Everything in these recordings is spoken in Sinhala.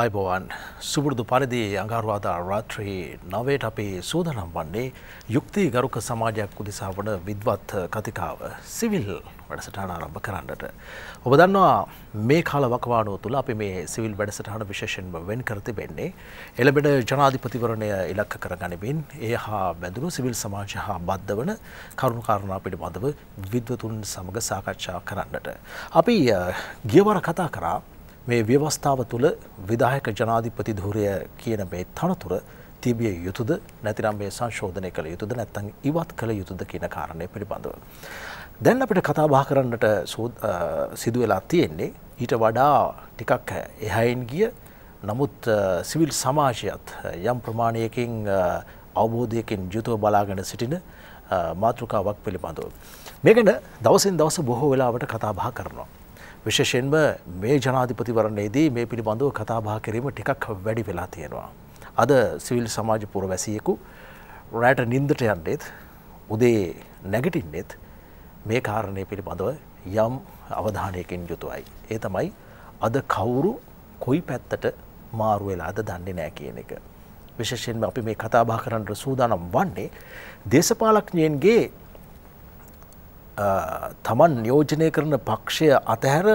අයිබෝවන් සුබුරුදු පරිදි අඟරවාදා රාත්‍රයේ නවයට අපේ සූදනම් වන්නේ යුක්ති ගරුක සමාජයක් උදෙසා වන විද්වත් කතිකාව සිවිල් වැඩසටහන ආරම්භ කරන්නට. ඔබ දන්නවා මේ කාල වකවානුව තුළ අපි මේ සිවිල් වැඩසටහන විශේෂෙන්ම වෙන් කර තිබෙන්නේ. එළබෙන ජනාධිපතිවරණය ඉලක්ක කර ගනිමින් ඒ හා බැඳුණු සිවිල් සමාජ හා බද්ධ වන කරුණු කාරණා පිළිබඳව විද්වතුන් සමග සාකච්ඡා කරන්නට. අපි ගියවර කතා කරා මේ ව්‍යවස්ථාව තුළ විදායක ජනාධිපති ධූරය කියන මේ තනතුර තිබිය යුතුද නැතිනම් මේ සංශෝධනය කළ යුතුද නැත්තං ඉවත් කළ යුතුද කියන කාරණය පිළිබඳව. දැන් අපිට කතා බා කරන්නට සිදුවෙලා තියෙන්නේ ඊට වඩා ටිකක් එහයින් ගිය නමුත් සිවිල් සමාජයත් යම් ප්‍රමාණයකින් අවබෝධයකින් යුතුව බලාගෙන සිටින මාතෘකාවක් පිළිබඳව. මෙගන දවසින් දවස බොහෝ වෙලාවට කතා බා කරනවා. විශේෂෙන්ම මේ ජනාධිපතිවරණයේදී මේ පිළිබඳව කතාබා කිරීම ටිකක් වැඩි වෙලා තියෙනවා. අද සිවිල් සමාජ පුර වැසියෙකු රෑට නින්දට යන්නෙත් උදේ නැගටින්නෙත් මේ කාරණය පිළිබඳව යම් අවධානයකින් යුතුවයි. ඒ තමයි අද කවුරු කොයි පැත්තට මාරුවෙලා අද දන්නේ නෑ කියන එක. විශෂයෙන් අපි මේ කතාබා කරන්නට සූදානම් වන්නේ දේශපාලක්ඥයන්ගේ තමන් නියෝජනය කරන පක්ෂය අතහැර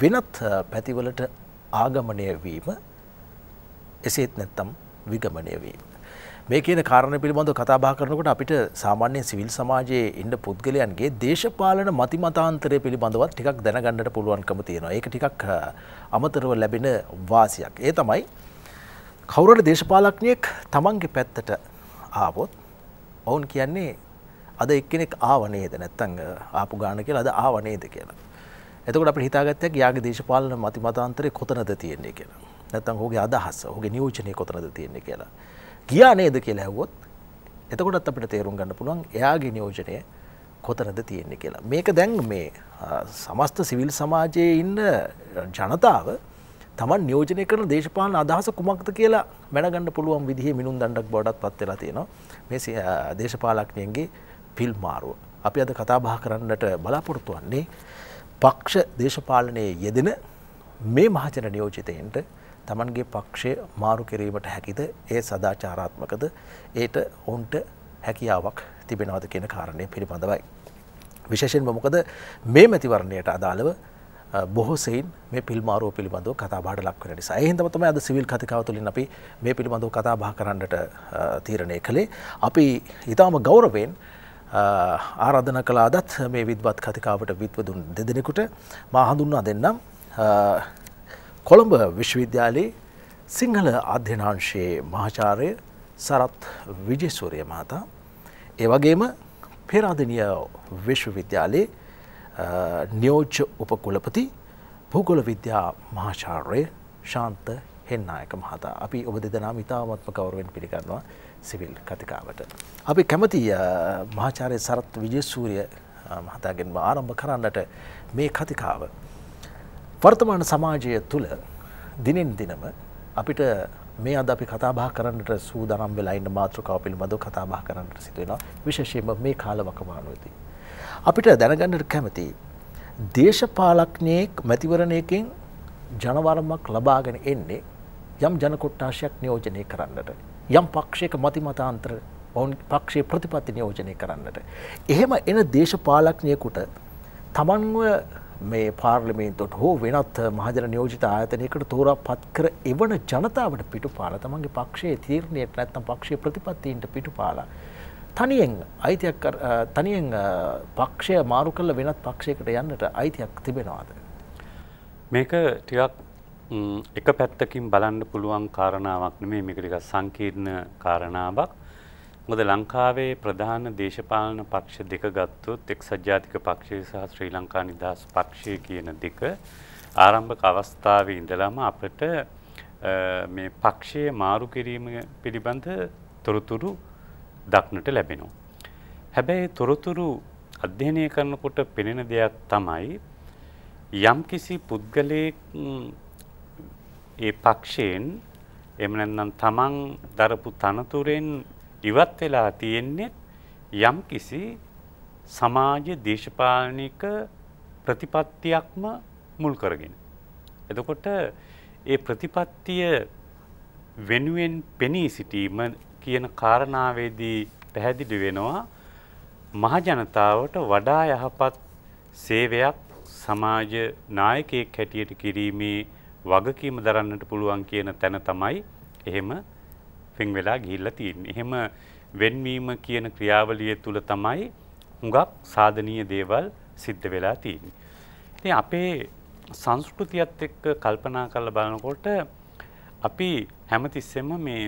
වෙනත් පැතිවලට ආගමනය වීම එසේත් නැත්තම් විගමනය වීම. මේ කියන කාරණ පිළිබඳව කතාබා කරනකට අපිට සාමාන්‍යයෙන් සිවිල් සමාජයේ ඉන්න පුද්ගලයන්ගේ දේශපාලන මතිමතාන්තරය පිළිබඳවත් ටිකක් දැනගන්නට පුළුවන්කම තියෙනවා. ඒක ටිකක් අමතරව ලැබෙන වාසියක්. ඒ තමයි කවුරට දේශපාලක්නයෙක් තමන්ගේ පැත්තට ආවොත් ඔවුන් කියන්නේ අද එක්කෙනෙක් ආවනේද නැත්තං ආපු ගාන කියලා අද ආවනේද කියලා. එතකට අප හිතාගත්තයක් යාගේ දේශපාලන මති මතාන්තරය කොතනද තියෙන්නේ කියලා නැත්තං හෝගේ අදහස් හෝගේ නියෝජනය කොතනද තියෙන්නේ කියලා. ගියා නේද කියලා ඇවොත් එතකොටත් අපිට තේරුම් ගන්න පුළුවන් එයාගේ නියෝජනය කොතනද තියෙන්නේ කියලා. මේක දැන් මේ සමස්ත සිවිල් සමාජයේ ඉන්න ජනතාව තමන් නියෝජනය කරන දේශපාලන අදහස කුමක්ද කියලා මැනගන්න පුළුවන් විදිහ මිනුම් දණ්ඩක් බොඩක් පත් වෙලා තියෙනවා මේ දේශපාලක්නයන්ගේ පිල්මාරුව. අපි අද කතා බහ කරන්නට බලාපොරොත්තු වන්නේ පක්ෂ දේශපාලනයේ යෙදෙන මේ මහජන නියෝජිතයන්ට තමන්ගේ පක්ෂය මාරු කිරීමට හැකිද ඒ සදාචාරාත්මකද ඒට ඔවුන්ට හැකියාවක් තිබෙනවද කියන කාරණය පිළිබඳවයි. විශේෂෙන්ම මොකද මේ මැතිවරණයට අදාළව බොහෝසයින් මේ පිල්මාරෝ පිළිබඳව කතා බාට ලක්වන නිසා එහින්දමතම අද සිවිල් කතිකාව තුළින් අපි මේ පිළිබඳව කතා බා කරන්නට තීරණය කළේ අපි ඉතාම ගෞරවෙන් ආරාධන කලාදත් මේ විද්වත් කතිකාවට විත්වදුන් දෙදෙනෙකුට මා හඳුන්වා දෙන්නම් කොළඹ විශ්වවිද්‍යාලයේ සිංහල අධ්‍යනාංශයේ මහාචාරය සරත් විජේස්වරය මහතා. ඒවගේම පෙරාධනිය විශ්වවිද්‍යාලයේ නියෝජ්‍ය උපකුලපති භූගොල විද්‍යා මහාචාර්ය ශාන්ත හෙන්නායක මහතා අපි ඔබ දෙදනා මිතාමත්ම කවරුවෙන් පිළිගන්නවා සිවිල් කතිකාවට. අපි කැමති මහාචාරය සරත් විජේසූරිය මහතාගෙන්ම ආරම්භ කරන්නට මේ කතිකාව. වර්තමාන සමාජය තුළ දිනෙන් දිනම අපිට මේ අද අපි කතාබා කරන්නට සූදනම් වෙලායින්න මාතෘකාව පිළිබඳව කතාබා කරන්නට සිදුවෙනවා විශේෂයෙන්ම මේ කාලවකමානුවදී. අපිට දැනගන්නට කැමති දේශපාලක්නයෙක් මැතිවරණයකින් ජනවරමක් ලබාගෙන එන්නේ යම් ජනකොට්ටාශයක් නියෝජනය කරන්නට. යම් පක්ෂයක මතිමතාන්ත්‍ර ඔවුන් පක්ෂයේ ප්‍රතිපත්ති නියෝජනය කරන්නට. එහෙම එන දේශපාලක්නයකුට තමන්ව මේ පාර්ලිමේන්තොට හෝ වෙනත් මහජන නියෝජිත ආයතනයකට තෝරා පත් කර එවන ජනතාවට පිටු පාල තමන්ගේ පක්ෂයේ තීරණයට නැත්තම් පක්ෂයේ ප්‍රතිපත්තීන්ට පිටු පාලා. තනියෙන් අයිතියක් තනියෙන් පක්ෂය මාරු කල්ල වෙනත් පක්ෂයකට යන්නට අයිතියක් තිබෙනවාද. මේක ටිකක් එක පැත්තකින් බලන්න පුළුවන් කාරණාවක් නෙමේ මේක ටිකක් සංකීර්ණ කාරණාවක්. මොකද ලංකාවේ ප්‍රධාන දේශපාලන පක්ෂ දෙක ගත්තොත් එක්සත් ජාතික පක්ෂය සහ ශ්‍රී ලංකා නිදහස් පක්ෂය කියන දෙක ආරම්භක අවස්ථාවේ ඉඳලාම අපිට මේ පක්ෂයේ මාරු කිරීම පිළිබඳ තොරතුරු දක්නට ලැබෙනවා. හැබැයි තොරතුරු අධ්‍යයනය කරනකොට පෙනෙන දෙයක් තමයි යම්කිසි පුද්ගලයෙක් ඒ පක්ෂයෙන් එහෙම නැත්නම් තමන් දරපු තනතුරෙන් ඉවත් වෙලා තියෙන්නේ යම් කිසි සමාජ දේශපාලනික ප්‍රතිපත්තියක්ම මුල් කරගෙන. එතකොට ඒ ප්‍රතිපත්තිය වෙනුවෙන් පෙනී සිටීම කියන කාරණාවේදී පැහැදිලි වෙනවා මහජනතාවට වඩා යහපත් සේවයක් සමාජ නායකයෙක් හැටියට කිරීමේ වගකීම දරන්නට පුළුවන් කියන තැන තමයි එහෙම පින් වෙලා ගිහිල්ලා තියෙන්නේ. එහෙම වෙන්වීම කියන ක්‍රියාවලිය තුල තමයි හුඟක් සාධනීය දේවල් සිද්ධ වෙලා තියෙන්නේ. ඉතින් අපේ සංස්කෘතියත් එක්ක කල්පනා කරලා බලනකොට අපි හැමතිස්සෙම මේ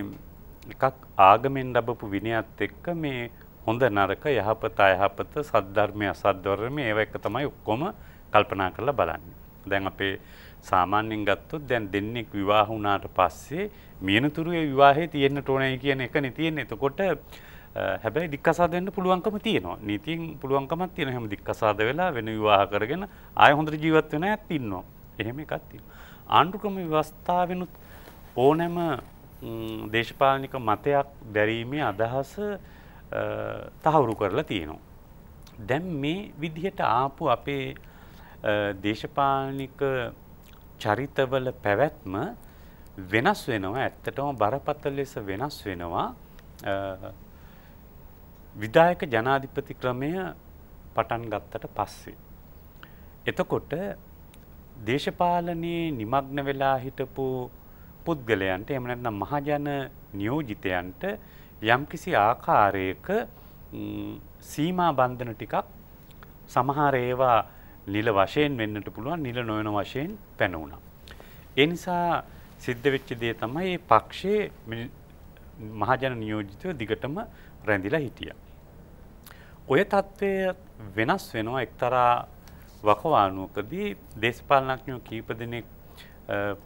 එකක් ආගමෙන් ලැබපු විනයත් එක්ක මේ හොඳ නරක යහපත අයහපත සද්ධර්මය අසද්ධර්මය ඒව එක තමයි ඔක්කොම කල්පනා කරලා බලන්නේ. දැන් අපේ සාමාන්‍යයෙන් ගත්තොත් දැන් දෙන්නෙක් විවාහ වුණාට පස්සේ මියනතුරුේ විවාහේ තියෙන්න ඕනේ කියන එකනේ තියෙන්නේ. එතකොට හැබැයි දික්කසාද වෙන්න පුළුවන්කම තියෙනවා. නීතියෙන් පුළුවන්කමක් තියෙනවා. හැම දික්කසාද වෙලා වෙන විවාහ කරගෙන ආය හොඳට ජීවත් වෙන අයත් ඉන්නවා. එහෙම එකක් තියෙනවා. ආණ්ඩුක්‍රම ව්‍යවස්ථාවෙනුත් ඕනෑම දේශපාලනික මතයක් දැරීමේ අදහස තහවුරු කරලා තියෙනවා. දැන් මේ විදිහට ආපු අපේ දේශපාලනික චරිතවල පැවැත්ම වෙනස් වෙනවා ඇත්තටම බරපතල ලෙස වෙනස් වෙනවා විධායක ජනාධිපති ක්‍රමය පටන් ගත්තට පස්සේ. එතකොට දේශපාලනයේ නිමග්න වෙලා හිටපු පුද්ගලයන්ට එහෙම නැත්නම් මහජන නියෝජිතයන්ට යම්කිසි ආකාරයක සීමා බන්ධන ටිකක් සමහර ඒවා නිල වශයෙන් වෙන්නට පුළුවන් නිල නොවන වශයෙන් පැනවුණා. ඒ නිසා සිද්ධ වෙච්ච දේ තමයි මේ පක්ෂයේ මහජන නියෝජිතව දිගටම රැඳිලා හිටියා. ඔය తත්වය වෙනස් වෙනවා එක්තරා වකවානුවකදී දේශපාලනඥයෝ කීප දෙනෙක්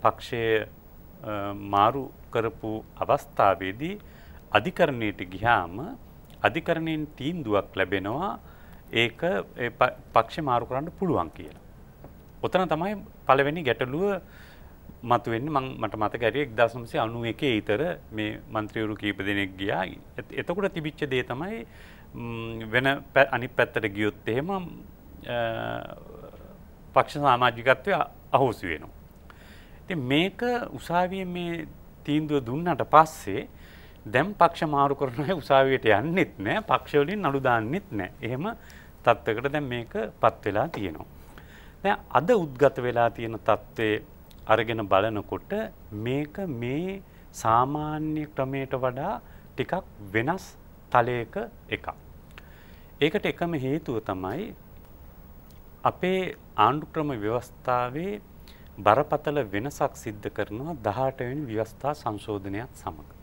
පක්ෂයේ මාරු කරපු අවස්ථාවේදී අධිකරණයට ගියාම අධිකරණයෙන් තීන්දුවක් ලැබෙනවා ඒක පක්ෂ මාරු කරන්න පුළුවන් කියලා. ඔතන තමයි පළවෙනි ගැටලුව මතුවෙන්න මං මට මතකැරිය එක්දසම්සේ අනුව එක ඉතර මේ මන්ත්‍රියවරු කීප දෙනෙක් ගියා එතකොට තිබිච්ච දේ තමයි වෙන අනි පැත්තට ගියොත් එහෙම පක්ෂ සාමාජිකත්වය අහෝසි වෙනවා. ති මේක උසාවිය මේ තීන්දුව දුන්නට පස්සේ දැම් පක්ෂ මාරු කරන උසාවියට යන්නෙත් නෑ පක්ෂවලින් අඩුදාන්නෙත් නෑ එහෙම තත්ත්වකට දැන් මේක පත් වෙලා තියෙනවා. දැන් අද උද්ගත වෙලා තියෙන தત્ත්වයේ අරගෙන බලනකොට මේක මේ සාමාන්‍ය ක්‍රමයට වඩා ටිකක් වෙනස් තලයක එකක්. ඒකට එකම හේතුව තමයි අපේ ආණ්ඩුක්‍රම ව්‍යවස්ථාවේ බරපතල වෙනසක් සිද්ධ කරනවා 18 වෙනි ව්‍යවස්ථා සංශෝධනයත් සමග.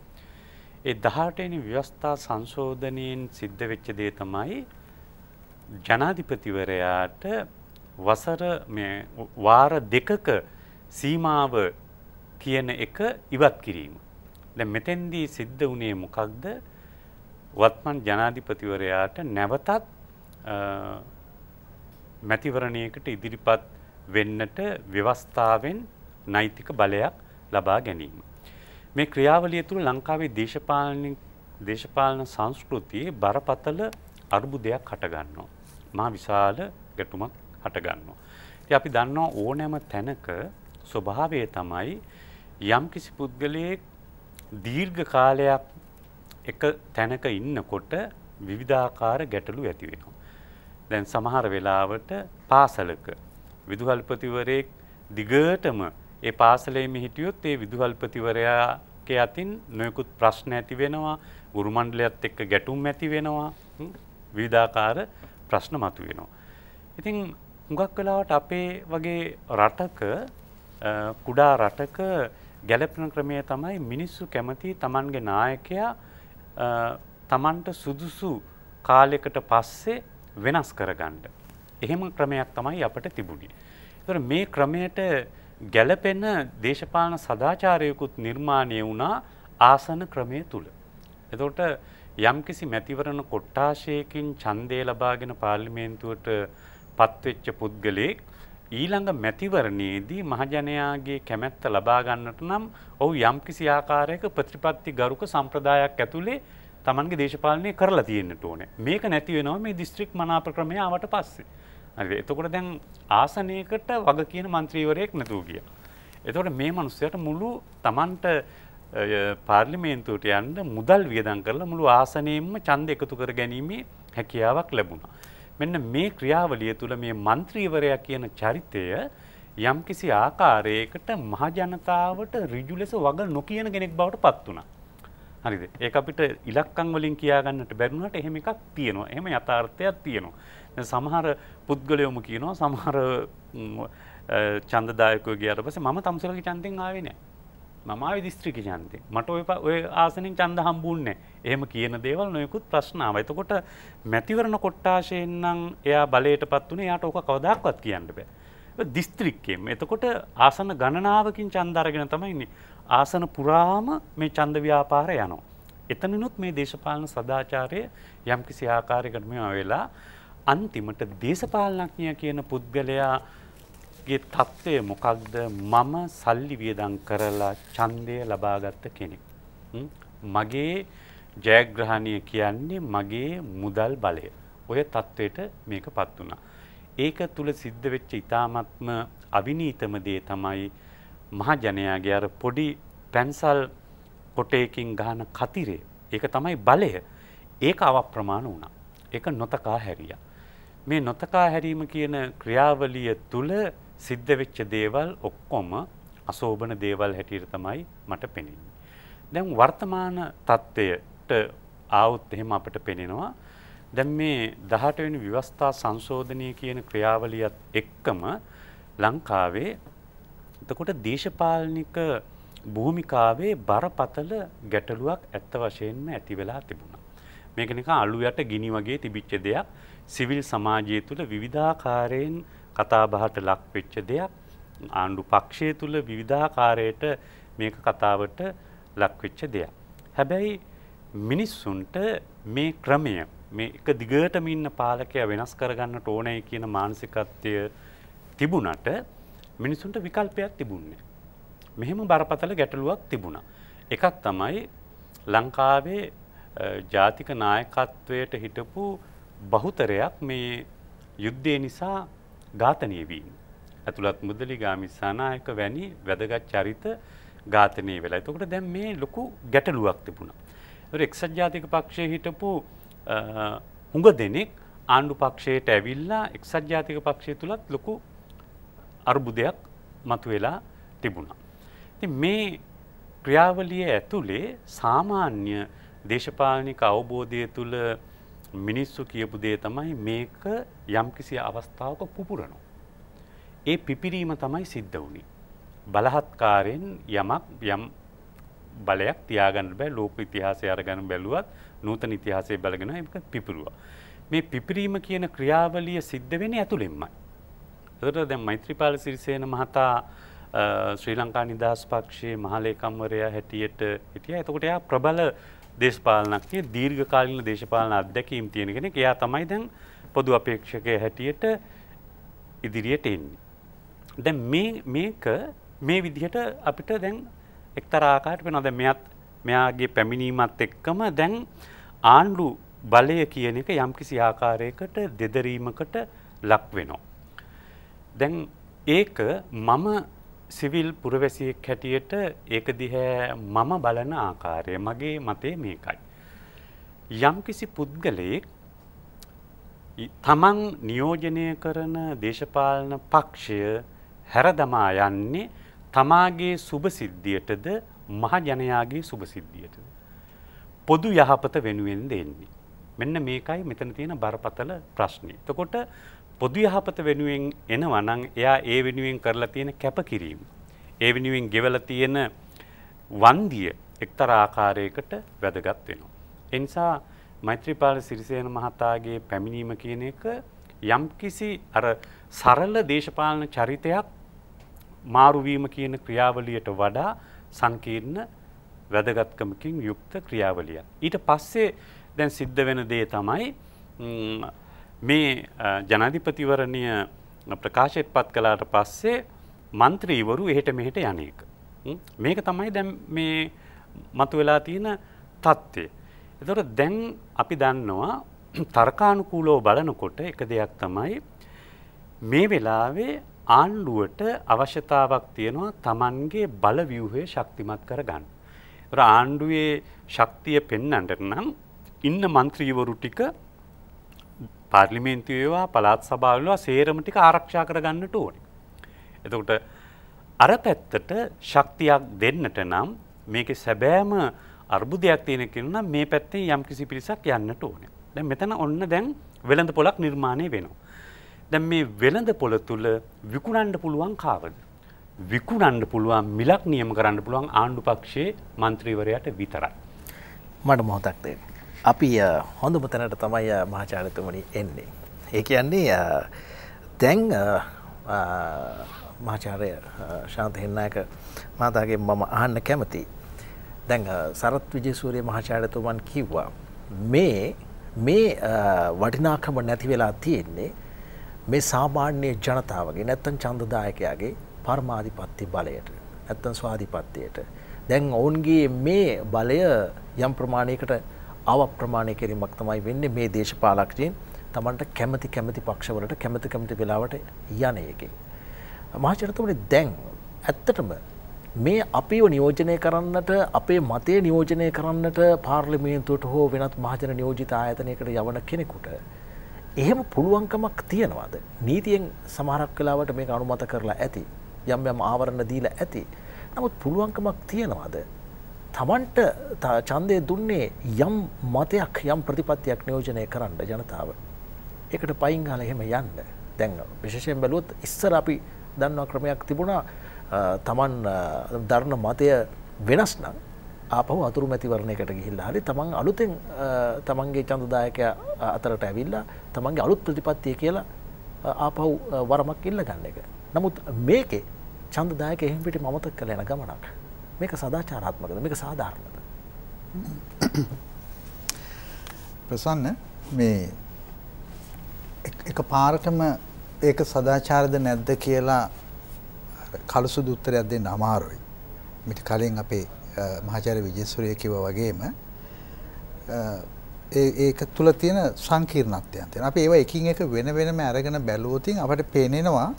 ඒ 18 වෙනි ව්‍යවස්ථා සංශෝධනයෙන් සිද්ධ වෙච්ච දේ තමයි ජනාධිපතිවරයාට වසර මේ වාර දෙකක සීමාව කියන එක ඉවත් කිරීම. දැන් මෙතෙන්දී සිද්ධ වුණේ මොකක්ද? වත්මන් ජනාධිපතිවරයාට නැවතත් මැතිවරණයකට ඉදිරිපත් වෙන්නට ව්‍යවස්ථාවෙන් නෛතික බලයක් ලබා ගැනීම. මේ ක්‍රියාවලිය තුළ ලංකාවේ දේශපාලන දේශපාලන සංස්කෘතියේ බරපතල අර්බුදයක් හටගන්නවා. මා විශාල ගැටුමක් හටගන්නවා. ඉතින් අපි දන්නවා ඕනෑම තැනක ස්වභාවය තමයි යම්කිසි පුද්ගලයෙක් දීර්ඝ කාලයක් එක තැනක ඉන්නකොට විවිධාකාර ගැටලු ඇති වෙනවා. දැන් සමහර වෙලාවට පාසලක විදුහල්පතිවරයෙක් දිගටම ඒ පාසලේම හිටියොත් ඒ විදුහල්පතිවරයාගේ අතින් නොයකුත් ප්‍රශ්න ඇති වෙනවා ගුරුමණ්ඩලයත් එක්ක ගැටුම් ඇති වෙනවා විවිධාකාර ප්‍රශ්න මතුවෙනවා. ඉතින් හුඟක් වෙලාවට අපේ වගේ රටක කුඩා රටක ගැලපෙන ක්‍රමය තමයි මිනිස්සු කැමති තමන්ගේ නායකයා තමන්ට සුදුසු කාලෙකට පස්සේ වෙනස් කරගන්න. එහෙම ක්‍රමයක් තමයි අපට තිබුණි. තොර මේ ක්‍රමයට ගැලපෙන දේශපාලන සදාචාරයකුත් නිර්මාණය වුණා ආසන ක්‍රමය තුළ. එතකොට යම්කිසි මැතිවරණ කොට්ටාශයකින් ඡන්දය ලබාගෙන පාර්ලිමේන්තුවට පත්වෙච්ච පුද්ගලයෙක් ඊළඟ මැතිවරණයේදී මහජනයාගේ කැමැත්ත ලබා ගන්නට නම් ඔහු යම්කිසි ආකාරයක ප්‍රතිපත්ති ගරුක සම්ප්‍රදායක් ඇතුලේ Tamange දේශපාලනය කරලා තියෙන්නට ඕනේ. මේක නැති වෙනවා මේ දිස්ත්‍රික් මනාප ක්‍රමය ආවට පස්සේ. හරිද? එතකොට දැන් ආසනයකට වග කියන മന്ത്രിවරයෙක් නැතුව ගියා. එතකොට මේ මිනිස්සයාට මුළු Tamanට පාර්ලිමේන්තුවට යන්න මුදල් වියදම් කරලා මුළු ආසනයෙන්ම ඡන්ද එකතු කර ගැනීමේ හැකියාවක් ලැබුණා. මෙන්න මේ ක්‍රියාවලිය තුළ මේ മന്ത്രിවරයා කියන චරිතය යම්කිසි ආකාරයකට මහජනතාවට ඍජු ලෙස වග නොකියන කෙනෙක් බවට පත් වුණා. හරිද? ඒක අපිට ඉලක්කම් වලින් කියාගන්නට බැරි වුණාට එහෙම එකක් තියෙනවා. එහෙම යථාර්ථයක් තියෙනවා. සමහර පුද්ගලයොම කියනවා සමහර චන්දදායකෝ ගියට පස්සේ මම තමුසලගේ චන්තෙන් ආවේ නෑ. මම ආවේ දිස්ත්‍රික චන්තෙන්. මට ඔය ඔය ආසනෙන් ඡන්ද හම්බුන්නේ නෑ. එහෙම කියන දේවල් නොයෙකුත් ප්‍රශ්න ආවා. එතකොට මැතිවරණ කොට්ටාශයෙන් නම් එයා බලයටපත් උනේ. එයාට ඕක කවදාක්වත් කියන්න බෑ. දිස්ත්‍රික්කයෙන්. එතකොට ආසන ගණනාවකින් ඡන්ද අරගෙන තමයි ඉන්නේ. ආසන පුරාම මේ ඡන්ද ව්‍යාපාරය යනවා. එතනිනුත් මේ දේශපාලන සදාචාරය යම්කිසි ආකාරයකට මේ වෙලා අන්තිමට දේශපාලනඥය කියන පුද්ගලයා ගේ තත්ත්වය මොකක්ද මම සල්ලි වියදම් කරලා ඡන්දය ලබාගත් කෙනෙක්. මගේ ජයග්‍රහණය කියන්නේ මගේ මුදල් බලය. ඔය තත්ත්වයට මේකපත් වුණා. ඒක තුල සිද්ධ වෙච්ච ඊ타මත්ම අවිනීතම දේ තමයි මහජනයාගේ අර පොඩි පැන්සල් කොටයකින් ගහන කතිරේ. ඒක තමයි බලය. ඒක අවප්‍රමාණ වුණා. ඒක නොතකා හැරියා. මේ නොතකා හැරීම කියන ක්‍රියාවලිය තුළ සිද්ධ වෙච්ච දේවල් ඔක්කොම අශෝභන දේවල් හැටියට තමයි මට පෙනෙන්නේ. දැන් වර්තමාන தත්ත්වයට ආවොත් එහෙම අපට පෙනෙනවා දැන් මේ 18 වෙනි විවස්ථා සංශෝධනය කියන ක්‍රියාවලියත් එක්කම ලංකාවේ එතකොට දේශපාලනික භූමිකාවේ බරපතල ගැටලුවක් ඇත්ත වශයෙන්ම ඇති වෙලා තිබුණා. මේක නිකන් අලු යට ගිනි වගේ තිබිච්ච දෙයක්. සිවිල් සමාජය තුළ විවිධාකාරයෙන් කතාබහට ලක්වෙච්ච දෙයක් ආණ්ඩු පක්ෂය තුළ විවිධාකාරයට මේක කතාවට ලක්වෙච්ච දෙයක්. හැබැයි මිනිස්සුන්ට මේ ක්‍රමය මේ එක දිගටම ඉන්න පාලකය වෙනස් කරගන්න ඕනයි කියන මානසිකත්වය තිබුණට මිනිසුන්ට විකල්පයක් තිබුණේ. මෙහෙම බරපතල ගැටලුවක් තිබුණා. එකක් තමයි ලංකාවේ ජාතික නායකත්වයට හිටපු බහුතරයක් මේ යුද්ධය නිසා ඝාතනය වීම. ඇතුළත් මුදලි ගාමි සනායක වැනි වැදගත් චරිත ඝාතනය වෙලා. එතකොට දැන් මේ ලොකු ගැටලුවක් තිබුණා. ඒතර එක්සත් ජාතික පක්ෂයේ හිටපු හුඟ දෙනෙක් ආණ්ඩු පක්ෂයට ඇවිල්ලා එක්සත් ජාතික පක්ෂය තුලත් ලොකු අර්බුදයක් මතුවෙලා තිබුණා. ඉතින් මේ ක්‍රියාවලිය ඇතුලේ සාමාන්‍ය දේශපාලනික අවබෝධය තුළ මිනිස්සු කියපු දේ තමයි මේක යම්කිසි අවස්ථාවක පුපුරනවා. ඒ පිපිරීම තමයි සිද්ධ වුණේ. බලහත්කාරයෙන් යමක් යම් බලයක් තියාගන්න බෑ ලෝක ඉතිහාසය අරගෙන බැලුවත් නූතන ඉතිහාසය බලගෙන ඒක පිපිරුවා. මේ පිපිරීම කියන ක්‍රියාවලිය සිද්ධ වෙන්නේ ඇතුළෙන්මයි. ඒකට දැන් මෛත්‍රීපාල සිරිසේන මහතා ශ්‍රී ලංකා නිදහස් පක්ෂයේ මහලේකම්වරයා හැටියට හිටියා. එතකොට එයා ප්‍රබල දේශපාලනක්ය දීර්ඝකාලින දේශපාලන අධ්‍යැකීම් තියෙන කෙනෙක් එයා තමයි දැන් පොදු අපේක්ෂකය හැටියට ඉදිරියට එන්නේ. දැන් මේ මේක මේ විදිහට අපිට දැන් එක්තරා ආකාරයකට වෙනවා. දැන් මෙයත් මෙයාගේ පැමිණීමත් එක්කම දැන් ආණ්ඩු බලය කියන එක යම්කිසි ආකාරයකට දෙදරීමකට ලක් වෙනවා. දැන් ඒක මම සිවිල් පුරවැසියෙක් හැටියට ඒක දිහැ මම බලන ආකාරය මගේ මතය මේකයි. යම්කිසි පුද්ගලයෙක් තමන් නියෝජනය කරන දේශපාලන පක්ෂය හැරදමා යන්නේ තමාගේ සුභසිද්ධියටද මහජනයාගේ සුභසිද්ධියටද. පොදු යහපත වෙනුවෙන් දෙන්නේ. මෙන්න මේකයි මෙතන තියෙන බරපතල ප්‍රශ්නය. එතකොට පොදු යහපත වෙනුවෙන් එනවා නම් එයා ඒ වෙනුවෙන් කරලා තියෙන කැපකිරීම ඒ වෙනුවෙන් ගෙවලා තියෙන වන්දිය එක්තරා ආකාරයකට වැදගත් වෙනවා. ඒ නිසා මෛත්‍රීපාල සිරිසේන මහතාගේ පැමිණීම කියන එක යම්කිසි අර සරල දේශපාලන චරිතයක් මාරුවීම කියන ක්‍රියාවලියට වඩා සංකීර්ණ වැදගත්කමකින් යුක්ත ක්‍රියාවලියක්. ඊට පස්සේ දැන් සිද්ධ වෙන දේ තමයි මේ ජනාධිපතිවරණය ප්‍රකාශයත් පත් කලාට පස්සේ මන්ත්‍රීවරු එහෙට මෙහෙට යන එක. මේක තමයි දැම් මේ මතු වෙලා තියෙන තත්ත්වය. එතොට දැන් අපි දන්නවා තර්කානුකූලෝ බලනකොට එක දෙයක් තමයි මේ වෙලාවේ ආණ්ඩුවට අවශ්‍යතාවක් තියෙනවා තමන්ගේ බලවියවහය ශක්තිමත් කර ගන්න. ආණ්ඩුවේ ශක්තිය පෙන්නන්ට නම් ඉන්න මන්ත්‍රීවරු ටික පාර්ලිමේන්තු ඒවා පළාත් සභාවලවා සේරම ටික ආරක්ෂා කරගන්නට ඕනේ. එතකොට අර පැත්තට ශක්තියක් දෙන්නට නම් මේකේ සැබෑම අර්බුදයක් තියෙන කෙනා මේ පැත්තේ යම්කිසි පිරිසක් යන්නට ඕනේ. දැන් මෙතන ඔන්න දැන් වෙළඳ පොලක් නිර්මාණය වෙනවා. දැන් මේ වෙළඳ පොළ තුල විකුණන්න පුළුවන් කාවද? විකුණන්න පුළුවන් මිලක් නියම කරන්න පුළුවන් ආණ්ඩු පක්ෂයේ മന്ത്രിවරයාට විතරයි. මට මොහොතක් දෙන්න. අපි හොඳම තැනට තමයි මහාචාරතුමනි එන්නේ. ඒ කියන්නේ දැන් මහාචාරය ශාන්ත හෙන්නායක මාතාගේ මම අහන්න කැමති. දැන් සරත් විජේසූරය මහාචාරතුමන් කිව්වා. මේ මේ වටිනාකම නැති වෙලා තියෙන්නේ මේ සාමාන්‍ය ජනතාවගේ නැත්තන් චන්දදායකයාගේ පර්මාධිපත්ති බලයට ඇත්තන් ස්වාධිපත්තියට. දැන් ඔවුන්ගේ මේ බලය යම් ප්‍රමාණයකට අවප්‍රමාණය කිරීමක් තමයි වෙන්නේ මේ දේශපාලක්ෂයෙන් තමන්ට කැමති කැමති පක්ෂවලට කැමති කැමති වෙලාවට යන එකෙන්. මහාචරතමට දැන් ඇත්තටම මේ අපිව නියෝජනය කරන්නට අපේ මතය නියෝජනය කරන්නට පාර්ලිමේන්තුවට හෝ වෙනත් මහජන නියෝජිත ආයතනයකට යවන කෙනෙකුට. එහෙම පුළුවන්කමක් තියෙනවාද. නීතියෙන් සමහරක් කලාවට මේ අනුමත කරලා ඇති. යම් යම් ආවරණ දීලා ඇති. නමුත් පුළුවන්කමක් තියෙනවාද තමන්ට චන්දය දුන්නේ යම් මතයක් යම් ප්‍රතිපත්තියක් නියෝජනය කරන්න ජනතාව. එකට පයින් හල එහෙම යන්න දැන් විශෂයෙන් බැලුවොත් ඉස්සර අපි දන්නවා ක්‍රමයක් තිබුණා තමන් ධර්ණ මතය වෙනස් නම් ආපහු අතුරු මැතිවරණයකට ගිහිල්ලා හරි තමන් අලුතෙන් තමන්ගේ චන්දදායක අතරට ඇවිල්ලා තමන්ගේ අලුත් ප්‍රතිපත්තිය කියලා ආපහු වරමක් ඉල්ල ගන්න එක. නමුත් මේකේ චන්දදායක එහෙම පිටි මමතක් කළ යන ගමනක්. මේක සදාචාරාත්මකද මේක සාධාරණද ප්‍රසන්න මේ එක පාරටම ඒක සදාචාරද නැද්ද කියලා කලුසුදු උත්තරයක් දෙන්න අමාරුයි. මිට කලින් අපේ මහාචාර්ය විජේසුරිය කිව්වා වගේම ඒක තුල තියෙන සංකීර්ණත්වයන් තියෙනවා. අපි ඒවා එකින් එක වෙන වෙනම අරගෙන බැලුවොතින් අපට පේනෙනවා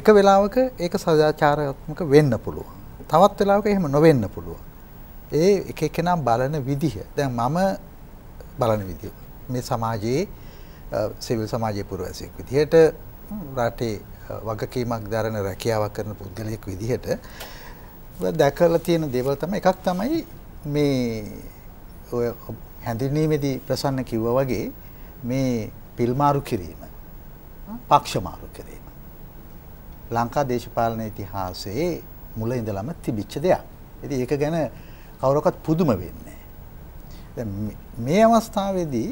එක වෙලාවක ඒක සදාචාරාත්මක වෙන්න පුළුවන්. තවත් වෙලාවක එහෙම නොවෙන්න පුළුවන්. ඒ එක එකනා බලන විදිහ. දැන් මම බලන විදිහ. මේ සමාජයේ සිවිල් සමාජයේ පුරවැසියෙක් විදිහට රටේ වගකීමක් දරන රැකියාවක් කරන පුද්ගලයෙක් විදිහට දැකලා තියෙන දේවල් තමයි එකක් තමයි මේ ඔය හැඳින්වීමේදී ප්‍රසන්න කිව්වා වගේ මේ පිල්මාරු කිරීම පක්ෂමාරු කිරීම ලංකා දේශපාලන ඉතිහාසයේ මුල ඉඳලම තිබිච්ච දෙයක්. ඉතින් ඒක ගැන කවුරක්වත් පුදුම වෙන්නේ නැහැ. මේ අවස්ථාවේදී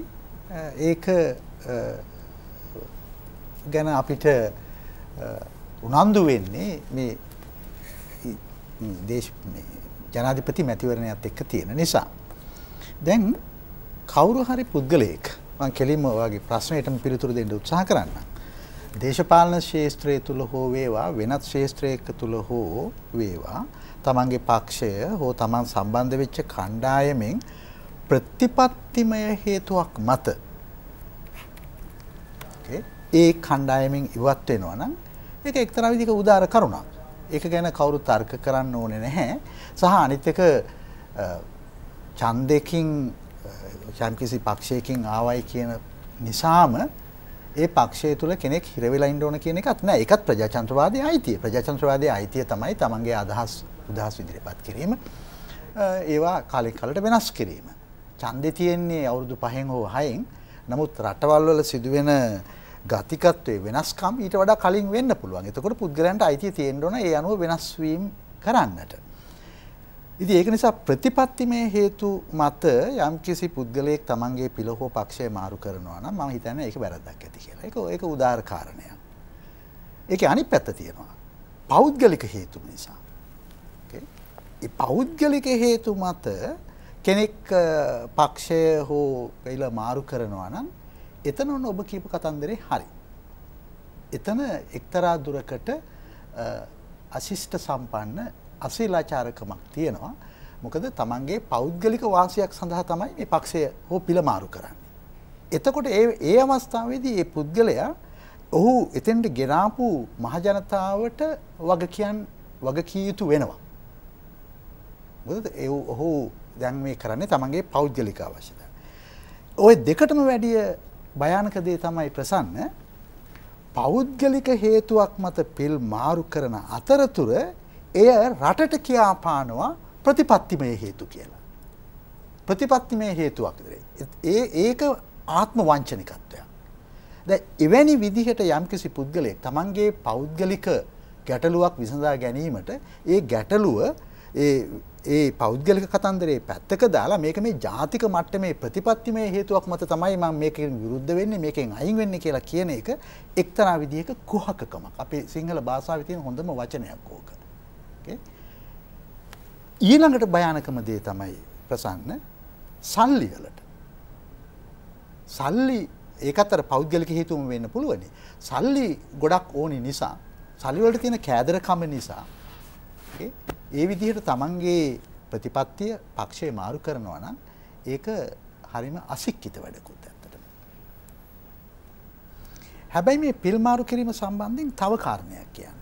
ඒක ගැන අපිට උනන්දු වෙන්නේ මේ දේශ ජනාධිපති මැතිවරණයත් එක්ක තියෙන නිසා. දැන් කවුරු හරි පුද්ගලයෙක් මං කෙලින්ම ඔයාගේ ප්‍රශ්නයටම පිළිතුරු දෙන්න උත්සාහ කරන්නම්. දේශපාලන ශේත්‍රය තුළ හෝ වේවා වෙනත් ශේත්‍රයක තුළ හෝ වේවා තමන්ගේ පක්ෂය හෝ තමන් සම්බන්ධ වෙච්ච කණ්ඩායමෙන් ප්‍රතිපත්තිමය හේතුවක් මත ඒ කණ්ඩායමෙන් ඉවත් වෙනවා නම් ඒක එක්තරා විදිහක උදාර කරුණක්. ඒක ගැන කවුරු තර්ක කරන්න ඕනේ නැහැ. සහ අනිත් එක ඡන්දකින් යම්කිසි පක්ෂයකින් ආවයි කියන නිසාම ඒ පක්ෂය තුළ කෙනෙක් හිරවෙලා ඉන්න ඕන කියන එකත් නෑ එකත් ප්‍රජාතන්ත්‍රවාදයේ අයිතිය. ප්‍රජාතන්ත්‍රවාදයේ අයිතිය තමයි තමන්ගේ අදහස් උදහස් ඉදිරිපත් කිරීම. ඒවා කාලෙන් කාලට වෙනස් කිරීම. ඡන්දේ තියෙන්නේ අවුරුදු 5න් හෝ 6න්. නමුත් රටවල් වල සිදුවෙන ගතිකත්වයේ වෙනස්කම් ඊට වඩා කලින් වෙන්න පුළුවන්. එතකොට පුද්ගලයන්ට අයිතිය තියෙන්න ඕන ඒ අනුව වෙනස් වීම කරන්නට. ඉතින් ඒක නිසා ප්‍රතිපත්තිමය හේතු මත යම්කිසි පුද්ගලයෙක් තමන්ගේ පිළ හෝ පක්ෂය මාරු කරනවා නම් මම හිතන්නේ ඒක වැරද්දක් ඇති කියලා. ඒක ඒක උදාාර කාරණයක්. ඒකේ අනිත් පැත්ත තියෙනවා. පෞද්ගලික හේතු නිසා. ඒ පෞද්ගලික හේතු මත කෙනෙක් පක්ෂය හෝ පිළ මාරු කරනවා නම් එතන ඔන්න ඔබ කියපු කතන්දරේ හරි. එතන එක්තරා දුරකට අශිෂ්ට සම්පන්න අශීලාචාරකමක් තියෙනවා. මොකද තමන්ගේ පෞද්ගලික වාසියක් සඳහා තමයි මේ පක්ෂය හෝ පිළමාරු කරන්නේ. එතකොට ඒ ඒ අවස්ථාවේදී මේ පුද්ගලයා ඔහු එතෙන්ට ගෙනාපු මහජනතාවට වග කියන් වග කිය යුතු වෙනවා. මොකද ඒ ඔහු දැන් මේ කරන්නේ තමන්ගේ පෞද්ගලික අවශ්‍යතාව. ওই දෙකටම වැඩිය භයානක දේ තමයි ප්‍රසන්න පෞද්ගලික හේතුවක් මත පිල් මාරු කරන අතරතුර එය රටට කියාපානවා ප්‍රතිපත්තිමය හේතු කියලා. ප්‍රතිපත්තිමය හේතුවක් දරේ. ඒක ආත්ම වංචනිකත්වයක්. ද එවැනි විදිහට යම්කිසි පුද්ගලයෙක් තමන්ගේ පෞද්ගලික ගැටලුවක් විසඳා ගැනීමට ඒ ගැටලුව ඒ පෞද්ගලික කතන්දරේ පැත්තක දාලා මේක මේ ජාතික මට්ට මේ ප්‍රතිපත්තිමය හේතුවක් මත තමයි මං මේකින් විරුද්ධ වෙන්නේ මේකෙන් අයින් වෙන්නේ කියලා කියන එක එක්තරා විදිහක කුහකකමක් අපේ සිංහල භාෂාවේ තියෙන හොඳම වචනයක් ඕක. එක. ඊළඟට භයානකම දේ තමයි ප්‍රසන්න සල්ලි වලට. සල්ලි ඒකත් අර පෞද්ගලික හේතුම වෙන්න පුළුවනි. සල්ලි ගොඩක් ඕනි නිසා සල්ලි වලට තියෙන කෑදරකම නිසා ඒ විදිහට තමන්ගේ ප්‍රතිපත්තිය පක්ෂය මාරු කරනවා නම් ඒක හරිම අසික්කිත වැඩකුත් ඇත්තටම. හැබැයි මේ පිල් මාරු කිරීම සම්බන්ධයෙන් තව කාරණයක් කියන්න.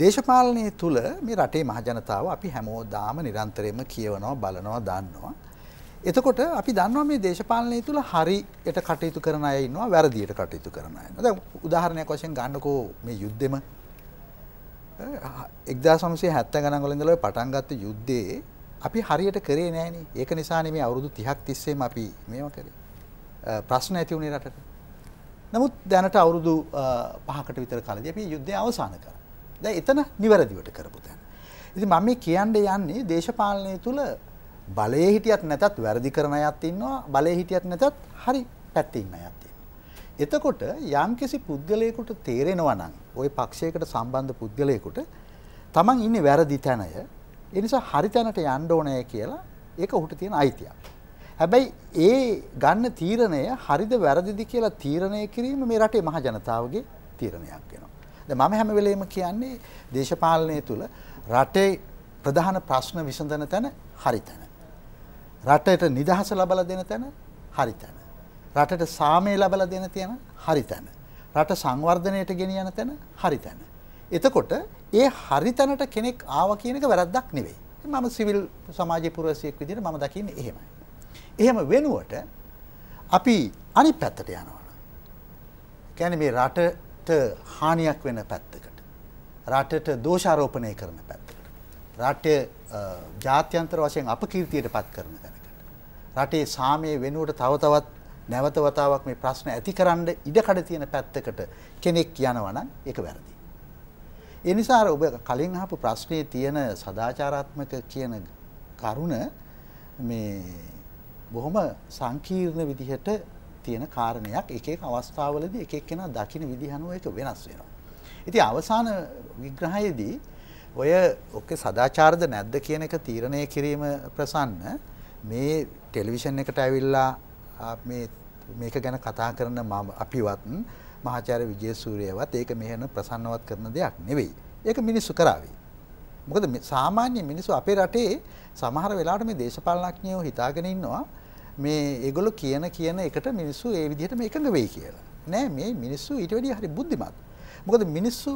දේශපාලනය තුළ මේ රටේ මහජනතාව අපි හැමෝදාම නිරන්තරයම කියවනවා බලනවා දන්නවා. එතකොට අපි දන්නවා මේ දේශපාලනය තුළ හරියට කටයුතු කරන අය ඉන්නවා වැරදියට කටයුතු කරන අය. දැන් උදාහරණයක් වශයෙන් ගන්නකෝ මේ යුද්ධෙම 1970 ගණන් වල ඉඳලා පටන් ගත්ත යුද්ධේ අපි හරියට කරේ නෑනේ. ඒක නිසානේ මේ අවුරුදු 30ක් තිස්සේම අපි මේවා කරේ. ප්‍රශ්න ඇති වුණේ රටට. නමුත් දැනට අවුරුදු 5කට විතර කාලෙදී අපි යුද්ධය අවසන් කරා. දැ එතන නිවැරදිවට කරපු තැන. ඉති මම මේ කියන්ඩ යන්නේ දේශපාලනය තුළ බලය හිටියත් නැතත් වැරදි කරන අයත් ඉන්නවා බලය හිටියත් නැතත් හරි පැත්තින්න අයත්තින්න. එතකොට යම් කිසි පුද්ගලයකුට තේරෙනවනං ඔය පක්ෂයකට සම්බන්ධ පුද්ගලයකුට තමන් ඉන්න වැරදි තැනය එනිසා හරි තැනට යන්ඩ ඕනය කියලා එක ඔහුට තියෙන අයිතියක්. හැබැයි ඒ ගන්න තීරණය හරිද වැරදිදි කියලා තීරණය කිරීම මේ රටේ මහ ජනතාවගේ තීරණයක් වෙනවා. මම හැම වෙලේම කියන්නේ දේශපාලනය තුළ රටේ ප්‍රධාන ප්‍රශ්න විසඳන තැන හරි තැන. රටට නිදහස ලබල දෙන තැන හරි තැන. රටට සාමය ලබල දෙන තියෙන හරි තැන. රට සංවර්ධනයට ගෙනියන තැන හරි තැන. එතකොට ඒ හරි තැනට කෙනෙක් ආව කියන එක වැරද්දක් නෙවෙයි. මම සිවිල් සමාජ පුරවැසියෙක් විදිහට මම දකින්නේ එහෙමයි. එහෙම වෙනුවට අපි අනිත් පැත්තට යනවා. කියන්නේ මේ රට රටට හානියක් වෙන පැත්තකට. රටට දෝෂාරෝපණය කරන පැත්තකට. රටය ජාත්‍යන්තර වශයෙන් අපකීර්තියට පත් කරන දැනකට. රටේ සාමය වෙනුවට තව තවත් නැවත වතාවක් මේ ප්‍රශ්න ඇතිකරන්න ඉඩකඩ තියෙන පැත්තකට කෙනෙක් යනවා නම් ඒක වැරදි. ඒ නිසා ඔබ කලින් අහපු ප්‍රශ්නේ තියෙන සදාචාරාත්මක කියන කරුණ මේ බොහොම සංකීර්ණ විදිහට තියෙන කාරණයක් එක එක අවස්ථාවලදී එක එක්කෙනා දකින විදිහ අනුව ඒක වෙනස් වෙනවා. ඉතින් අවසාන විග්‍රහයේදී ඔය ඔකේ සදාචාරද නැද්ද කියන එක තීරණය කිරීම ප්‍රසන්න මේ ටෙලිවිෂන් එකට ඇවිල්ලා මේ මේක ගැන කතා කරන මම අපිවත් මහාචාර්ය විජේසූරියවත් ඒක මෙහෙම ප්‍රසන්නවත් කරන දෙයක් නෙවෙයි. ඒක මිනිස්සු කරાવી. මොකද සාමාන්‍ය මිනිස්සු අපේ රටේ සමහර වෙලාවට මේ දේශපාලනඥයෝ හිතාගෙන ඉන්නවා මේ ඒගොල්ලෝ කියන කියන එකට මිනිස්සු ඒ විදිහටම එකඟ වෙයි කියලා. නෑ මේ මිනිස්සු ඊට වැඩිය හරි බුද්ධිමත්. මොකද මිනිස්සු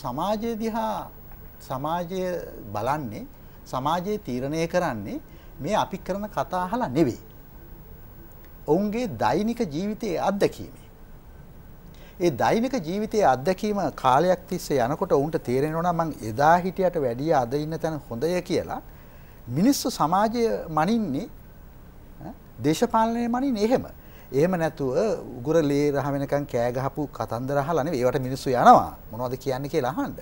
සමාජය දිහා සමාජය බලන්නේ සමාජයේ තීරණය කරන්නේ මේ අපි කරන කතා අහලා නෙවෙයි. ඔවුන්ගේ දෛනික ජීවිතයේ අත්දැකීමේ. ඒ දෛනික ජීවිතයේ අත්දැකීම කාලයක් තිස්සේ යනකොට ඔවුන්ට තේරෙනවා මං එදා හිටියට වැඩිය අද ඉන්න තැන හොඳය කියලා. මිනිස්සු සමාජය මනින්නේ දේශපාලනය මනින් එහෙම. එහෙම නැතුව උගුර ලේ රහ වෙනකන් කෑ ගහපු කතන්දර අහලා නෙවෙයි ඒවට මිනිස්සු යනවා. මොනවද කියන්නේ කියලා අහන්න.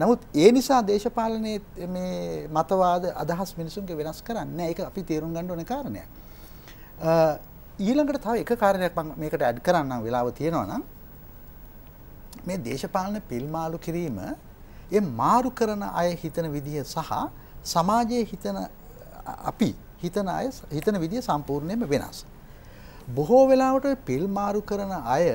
නමුත් ඒ නිසා දේශපාලනයේ මේ මතවාද අදහස් මිනිසුන්ගේ වෙනස් කරන්නේ ඒක අපි තේරුම් ගන්න ඕන කාරණයක්. ඊළඟට තව එක කාරණයක් මම මේකට ඇඩ් කරන්නම් වෙලාව තියෙනවා නම් මේ දේශපාලන පිල්මාලු කිරීම ඒ මාරු කරන අය හිතන විදිහ සහ සමාජයේ හිතන අපි හිතන අය හිතන විදිය සම්පූර්ණයම වෙනස්. බොහෝ වෙලාවට පිල් මාරු කරන අය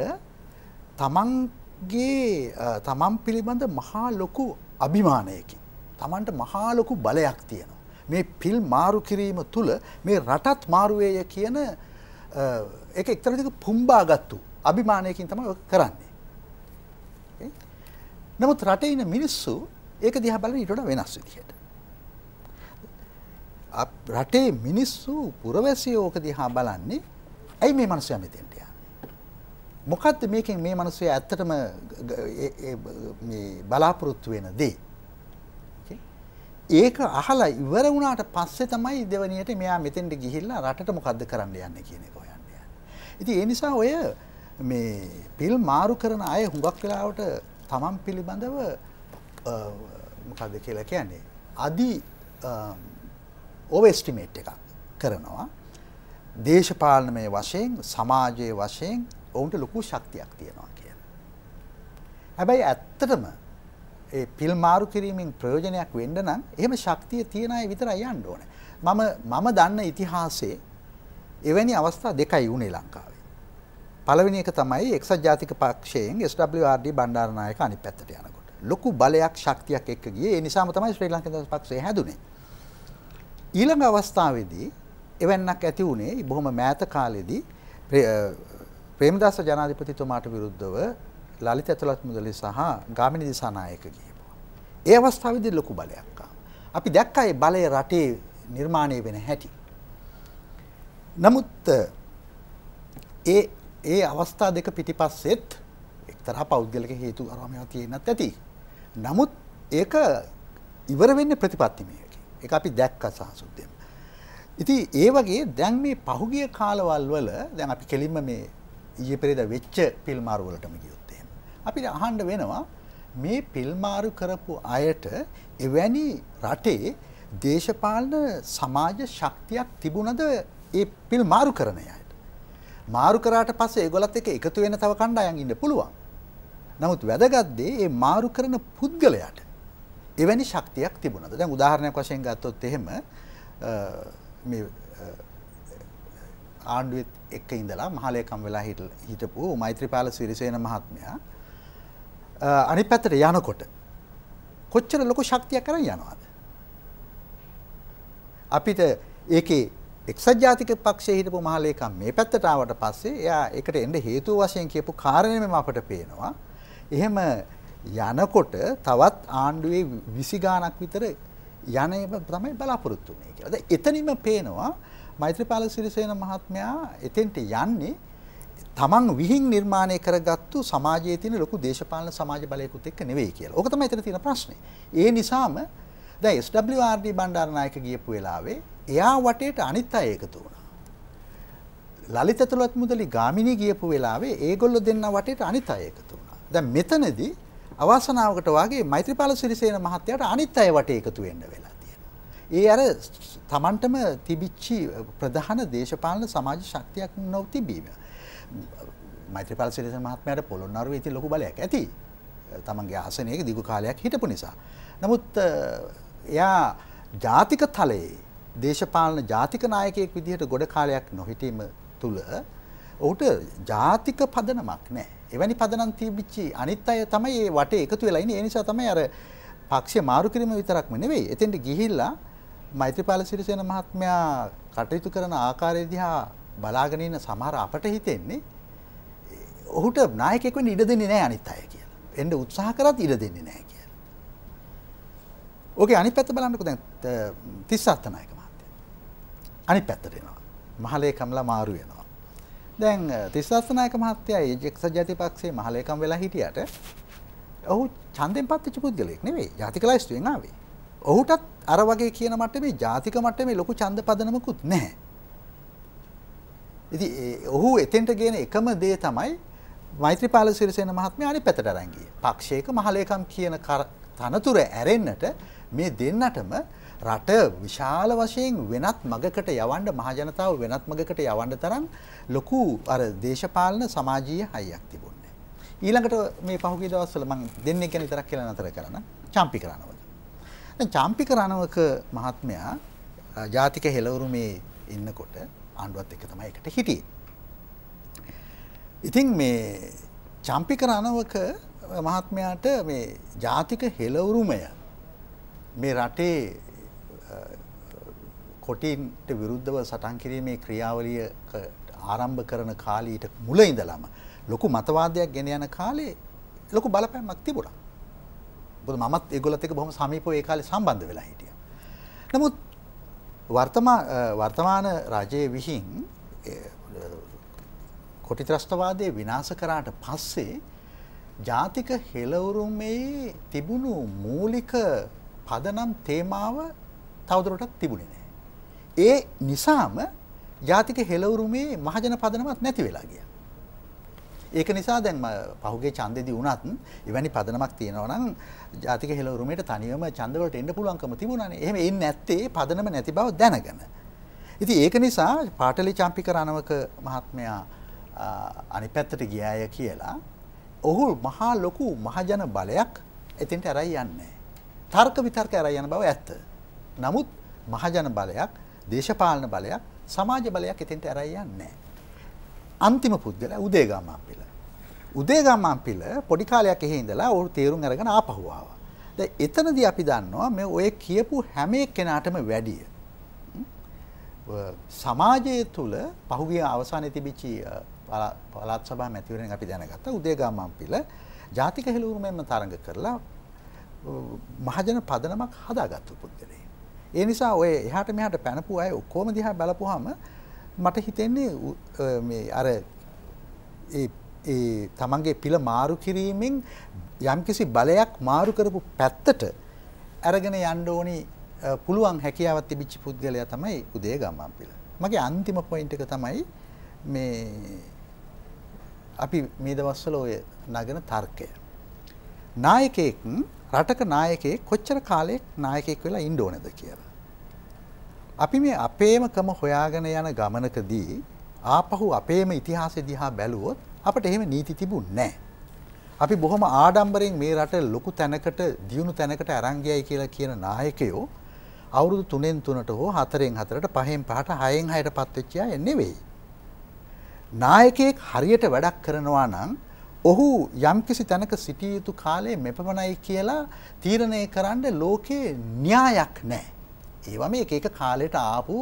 තමන්ගේ තමන් පිළිබඳ මහා ලොකු අභිමානයකි. තමන්ට මහා ලොකු බලයක් තියෙනවා. මේ පිල් මාරු කිරීම තුළ මේ රටත් මාරුවේය කියන එක එක්තරතික පුම්බාගත්තු අභිමානයකින් තම කරන්නේ. නමුත් රටඉන මිනිස්සු ඒක දිහබල ඉටට වෙනස් විදිහට. රටේ මිනිස්සු පුරවැසියෝක දිහා බලන්නේ ඇයි මේ මිනිස්සු මෙතෙන්ට යන්නේ මොකද්ද මේකෙන් මේ මිනිස්සු ඇත්තටම මේ බලාපොරොත්තු වෙන දේ ඒක අහලා ඉවර වුණාට පස්සේ තමයි දෙවනියට මෙයා මෙතෙන්ට ගිහිල්ලා රටට මොකද්ද කරන්න යන්නේ කියන එක හොයන්න යන්නේ. ඉතින් ඒ නිසා ඔය මේ පිල් මාරු කරන අය හුඟක් වෙලාවට තමන් පිළිබඳව මොකද්ද කියලා කියන්නේ අදි ඕවස්ටිමේට් එකක් කරනවා දේශපාලනමය වශයෙන් සමාජයේ වශයෙන් ඔවුන්ට ලොකු ශක්තියක් තියෙනවා කිය. හැබැයි ඇත්තටම ඒ පිල් මාරු කිරීමෙන් ප්‍රයෝජනයක් වෙන්න නම් එහෙම ශක්තිය තියෙන අය විතරයි යන්න ඕනේ. මම මම දන්න ඉතිහාසයේ එවැනි අවස්ථා දෙකයි වුණේ ලංකාවේ. පළවෙනි එක තමයි එක්සත් ජාතික පක්ෂයෙන් SWRD බණ්ඩාරනායක අනිත් පැත්තට යනකොට. ලොකු බලයක් ශක්තියක් එක්ක ගියේ. ඒ නිසාම තමයි ශ්‍රී ලංකන් දස් පක්ෂය හැදුනේ. ඊළඟ අවස්ථාවේදී එවැන්නක් ඇති වුණේ බොහොම මෑත කාලෙදී ප්‍රේමදාස ජනාධිපතිතුමාට විරුද්ධව ලලිත ඇතුළත් මුදලි සහ ගාමිණී දිසානායක ගියපුවා. ඒ අවස්ථාවේදී ලොකු බලයක් අපි දැක්කා ඒ බලය රටේ නිර්මාණය වෙන හැටි. නමුත් ඒ ඒ අවස්ථා දෙක පිටිපස්සෙත් එක්තරා පෞද්ගලික හේතු අරමයක් තියෙනත් ඇති. නමුත් ඒක ඉවර වෙන්නේ ප්‍රතිපත්තිමය. එක අපි දැක්ක සහසුද්දෙන්. ඉතින් ඒ වගේ දැන් මේ පහුගිය කාලවල් වල දැන් අපි කෙලින්ම මේ ඊයේ පෙරේදා වෙච්ච පිල්මාරු වලටම ගියොත් එහෙම. අපිට අහන්න වෙනවා මේ පිල්මාරු කරපු අයට එවැනි රටේ දේශපාලන සමාජ ශක්තියක් තිබුණද ඒ පිල් මාරු කරන අයට. මාරු කරාට පස්සේ ඒගොල්ලත් එක්ක එකතු වෙන තව කණ්ඩායම් ඉන්න පුළුවන්. නමුත් වැදගත් දේ ඒ මාරු කරන පුද්ගලයාට එවැනි ශක්තියක් තිබුණද දැන් උදාහරණයක් වශයෙන් ගත්තොත් එහෙම මේ ආණ්ඩුවත් එක්ක ඉඳලා මහලයකම් වෙලා හිටපු මෛත්‍රීපාල සිරිසේන මහත්මයා අනි පැත්තට යනකොට කොච්චර ලොකු ශක්තියක් කරන යනවාද. අපිට ඒකේ එක්සත් ජාතික පක්ෂයේ හිටපු මහලේකම් මේ පැත්තට ආවට පස්සේ එයා ඒකට එන්න හේතුව වශයෙන් කියපු කාරණේම අපට පේනවා. එහෙම යනකොට තවත් ආණ්ඩුවේ විසිගානක් විතර යන තමයි බලාපොරොත්තු වන්නේ කියලා. දැන් එතනින්ම පේනවා මෛත්‍රීපාල සිරිසේන මහත්මයා එතෙන්ට යන්නේ තමන් විහිං නිර්මාණය කරගත්තු සමාජයේ තියෙන ලොකු දේශපාලන සමාජ බලයකුත් එක්ක නෙවෙයි කියලා. ඕක තමයි එතන තියෙන ප්‍රශ්නේ. ඒ නිසාම දැන් SWRD බණ්ඩාරනායක ගියපු වෙලාවේ එයා වටේට අනිත් අය එකතු වුණා. ලලිත තුලත් මුදලි ගාමිණී ගියපු වෙලාවේ ඒගොල්ලෝ දෙන්න වටේට අනිත් අය එකතු වුණා. දැන් මෙතනදී අවාසනාවකට වගේ මෛත්‍රීපාල සිරිසේන මහත්තයාට අනිත් අය වටේ එකතු වෙන්න වෙලා තියෙනවා. ඒ අර තමන්ටම තිබිච්චි ප්‍රධාන දේශපාලන සමාජ ශක්තියක් නොව තිබීම. මෛත්‍රීපාල සිරිසේන මහත්මයාට පොළොන්නරුවේ ඉති ලොකු බලයක් ඇති. තමන්ගේ ආසනයක දිගු කාලයක් හිටපු නිසා. නමුත් එයා ජාතික තලයේ දේශපාලන ජාතික නායකයෙක් විදිහට ගොඩ කාලයක් නොහිටීම තුළ ඔහුට ජාතික පදනමක් නෑ. එවැනි පදනම් තිබිච්චි අනිත් අය තමයි මේ වටේ එකතු වෙලා ඉන්නේ. ඒ නිසා තමයි අර පක්ෂය මාරු කිරීම විතරක්ම නෙවෙයි. එතෙන්ට ගිහිල්ලා මෛත්‍රීපාල සිරිසේන මහත්මයා කටයුතු කරන ආකාරය දිහා බලාගෙන ඉන්න සමහර අපට හිතෙන්නේ ඔහුට නායකයෙක් වෙන්න ඉඩ දෙන්නේ නැහැ අනිත් අය කියලා. එන්න උත්සාහ කරත් ඉඩ දෙන්නේ නැහැ කියලා. ඕකේ අනිත් පැත්ත බලන්නකෝ දැන් තිස්සත් නායක මහත්තයා. අනිත් පැත්තට එනවා. මහලේ කම්ලා මාරු වෙනවා. දැන් තිස්සස්නායක මහත්තයා එක්සත් ජාතිපක්ෂයේ මහලේකම් වෙලා හිටියට ඔහු ඡන්දෙන් පත්වෙච්ච පුද්ගලයෙක් නෙවෙයි ජාතික ලයිස්තුවෙන් ආවේ. ඔහුටත් අර වගේ කියන මට්ටමේ ජාතික මට්ටමේ ලොකු ඡන්ද පදනමකුත් නැහැ. ඉතින් ඔහු එතෙන්ට ගේන එකම දේ තමයි මෛත්‍රීපාල සිරිසේන මහත්මයා අනිත් පැත්තට අරන් ගියේ. පක්ෂයක මහලේකම් කියන තනතුර ඇරෙන්නට මේ දෙන්නටම රට විශාල වශයෙන් වෙනත් මගකට යවන්න මහජනතාව වෙනත් මගකට යවන්න තරම් ලොකු අර දේශපාලන සමාජීය හයියක් තිබුණේ. ඊළඟට මේ පහුගිය දවස්වල මම දෙන්නේ ගැන විතරක් කියලා නතර කරන චම්පික රණවක. දැන් චම්පික රණවක මහත්මයා ජාතික හෙළවරුමේ ඉන්නකොට ආණ්ඩුවත් එක්ක තමයි එකට හිටියේ. ඉතින් මේ චම්පික රණවක මහත්මයාට මේ ජාතික හෙළවරුමය මේ රටේ කොටින්ට විරුද්ධව සටන් කිරීමේ ක්‍රියාවලිය ආරම්භ කරන කාලීට මුල ඉඳලාම ලොකු මතවාදයක් ගෙන යන කාලේ ලොකු බලපෑමක් තිබුණා. බුදු මමත් ඒගොල්ලත් එක්ක බොහොම සමීපව ඒ කාලේ සම්බන්ධ වෙලා හිටියා. නමුත් වර්තමාන වර්තමාන රජයේ විහිං කොටි ත්‍රස්තවාදය විනාශ කරාට පස්සේ ජාතික හෙළවුරුමේ තිබුණු මූලික පදනම් තේමාව තවදුරටත් තිබුණේ නෑ. ඒ නිසාම ජාතික හෙලවුරුමේ මහජන පදනමත් නැති වෙලා ගිය. ඒක නිසා දැන් පහුගේ චන්දෙදි වුණත් එවැනි පදනමක් තියෙනවනම් ජාතික හෙලවරුමට තනියම චන්දවලට එන්න පුළුවන්කම තිබුණනේ එහෙම එන්නේ නැත්තේ පදනම නැති බව දැනගෙන. ඉතින් ඒක නිසා පාටලි චම්පික රණවක මහත්මයා අනිත් පැත්තට ගියාය කියලා ඔහු මහා ලොකු මහජන බලයක් එතෙන්ට ඇරයි යන්නේ. තර්ක විතර්ක ඇරයි යන බව ඇත්ත. නමුත් මහජන බලයක් දේශපාලන බලයක් සමාජ බලයක් එතෙන්ට ඇරයි යන්නේ අන්තිම පුද්ගලයා උදේගාමාම්පිල. උදේගාමාම්පිල පොඩි කාලයක් එහි ඉඳලා ඔහු තේරුම් අරගෙන ආපහු ආවා. දැන් එතනදී අපි දන්නවා මේ ඔය කියපු හැම එක්කෙනාටම වැඩිය සමාජය තුළ පහුගිය අවසානයේ තිබිච්ච පළාත් සභා මැතිවරණයෙන් අපි දැනගත්තා උදේගාමාම්පිල ජාතික හෙළුවුරුමෙන්ම තරඟ කරලා මහජන පදනමක් හදාගත්තු පුද්ගලයෙක්. ඒ නිසා ඔය එහට මෙහට පැනපු අය ඔක්කෝම දිහා බලපුහම මට හිතෙන්නේ මේ අර තමන්ගේ පිළ මාරු කිරීමෙන් යම්කිසි බලයක් මාරු කරපු පැත්තට ඇරගෙන යන්ඩෝනි පුළුවන් හැකියාවත් තිබිච්චි පුද්ගලයා තමයි උදේ ගමන් පිළ. මගේ අන්තිම පොයින්ට එක තමයි මේ අපි මේ දවස්සල ඔය නගෙන තර්කය. නායකයෙක් රටක නායකයේ කොච්චර කාලයක් නායකෙක් වෙලා ඉන්න ඕනද කියලා. අපි මේ අපේමකම හොයාගෙන යන ගමනකදී ආපහු අපේම ඉතිහාසය දිහා බැලුවොත් අපට එහෙම නීති තිබුණ නෑ. අපි බොහොම ආඩම්බරෙන් මේ රට ලොකු තැනකට දියුණු තැනකට අරංගයයි කියලා කියන නායකයෝ අවුරුදු තුනෙන් තුනට හෝ හතරෙන් හතරට පහෙන් පහට හයෙන් හයට පත්වෙච්චයා එන්නේ වෙයි. නායකයෙක් හරියට වැඩක් කරනවා නම් ඔහු යම්කිසි තැනක සිටිය යුතු කාලේ මෙපමණයි කියලා තීරණය කරන්න ලෝකයේ න්‍යායක් නැහැ. ඒවා මේ එක එක කාලයට ආපු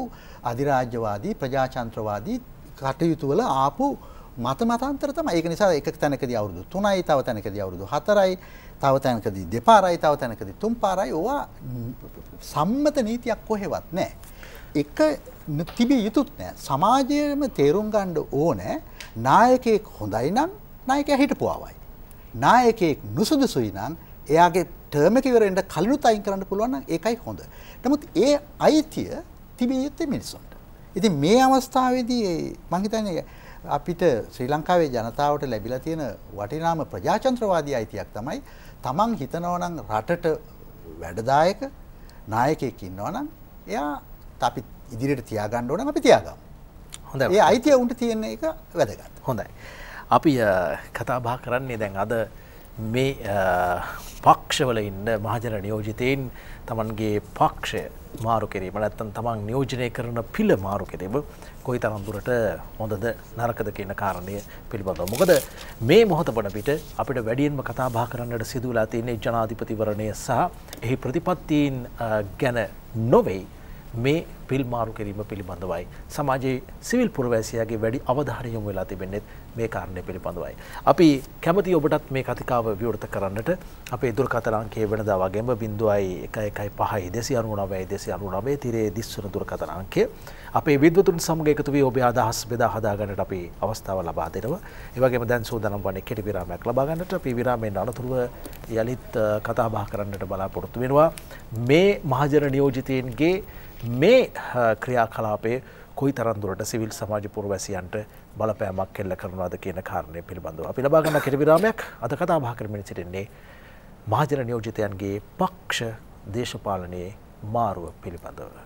අධිරාජ්‍යවාදී ප්‍රජාතන්ත්‍රවාදී කටයුතු වල ආපු මත මතාන්තර තමයි. ඒක නිසා එක තැනකදී අවුරුදු 3යි, තව තැනකදී අවුරුදු 4යි, තව තැනකදී දෙපාරයි, තව තැනකදී තුන් පාරයි. ඕවා සම්මත නීතියක් කොහෙවත් නැහැ. එක තිබිය යුතුත් නැහැ. සමාජයේම තේරුම් ගන්න ඕනේ නායකයෙක් හොඳයි නම් නායකයා හිටපුවාවයි. නායකයෙක් නුසුදුසුයි නම් එයාගේ ටර්ම එක ඉවර වෙන්න කලිනුත් අයින් කරන්න පුළුවන් නම් ඒකයි හොඳ. නමුත් ඒ අයිතිය තිබිය යුත්තේ මිනිසුන්ට. ඉතින් මේ අවස්ථාවේදී මං හිතන්නේ අපිට ශ්‍රී ලංකාවේ ජනතාවට ලැබිලා තියෙන වටිනාම ප්‍රජාතන්ත්‍රවාදී අයිතියක් තමයි තමන් හිතනවා නම් රටට වැඩදායක නායකයෙක් ඉන්නවා නම් එයා අපි ඉදිරියට තියාගන්න ඕන අපි තියාගමු. හොඳයි. ඒ අයිතිය උන්ට තියෙන එක වැදගත්. හොඳයි. අපි කතාබා කරන්නේ දැන් අද මේ පක්ෂවල ඉන්න මහජන නියෝජිතයෙන් තමන්ගේ පක්ෂය මාරු කිරීම නැත්තන් තමන් නියෝජනය කරන පිළ මාරු කෙරෙබ කොයි තරන්දුරට හොඳද නරකද කියන කාරණය පිළිබඳව. මොකද මේ මොහොත වන පිට අපිට වැඩියෙන්ම කතාබා කරන්නට සිදුවලා තියන්නේ ජනාධිපතිවරණය සහ එහි ප්‍රතිපත්තීන් ගැන නොවෙයි මේ පිල් මාරු කිරීම පිළිබඳවයි. සමාජයේ සිවිල් පුරවැසියාගේ වැඩි අවධානය යොමු වෙලා තිබෙන්නේත් මේ කාරණය පිළිබඳවයි. අපි කැමති ඔබටත් මේ කතිකාව විවෘත කරන්නට අපේ දුරකතනාංකයේ වෙනදා වගේම බිඳුවයි එක එකයි පහයි දෙසි අනුනවයි දෙසි අනුනවේ තිරේ දිස්වන දුරකතනාංකය අපේ විද්වතුන් සමග එකතු වී ඔබේ අදහස් බෙදා හදාගන්නට අපි අවස්ථාව ලබා දෙනවා. ඒ වගේම දැන් සූදානම් වන්නේ කෙටි විරාමයක් ලබා ගන්නට අපි විරාමයෙන් අනතුරුව යළිත් කතාබහ කරන්නට බලාපොරොත්තු වෙනවා. මේ මහජන නියෝජිතයන්ගේ මේ ක්‍රියා කලාපයේ කොයි තරන්දුරට සිවිල් සමාජ පුරවැසියන්ට බලපෑමක් කෙල්ල කරනවාද කියන කාරණය පිළිබඳව. අපි ලබාගන්න කිරිවිරාමයක් අද කතා බා කරමින් සිටින්නේ මහජන නියෝජිතයන්ගේ පක්ෂ දේශපාලනයේ මාරුව පිළිබඳව.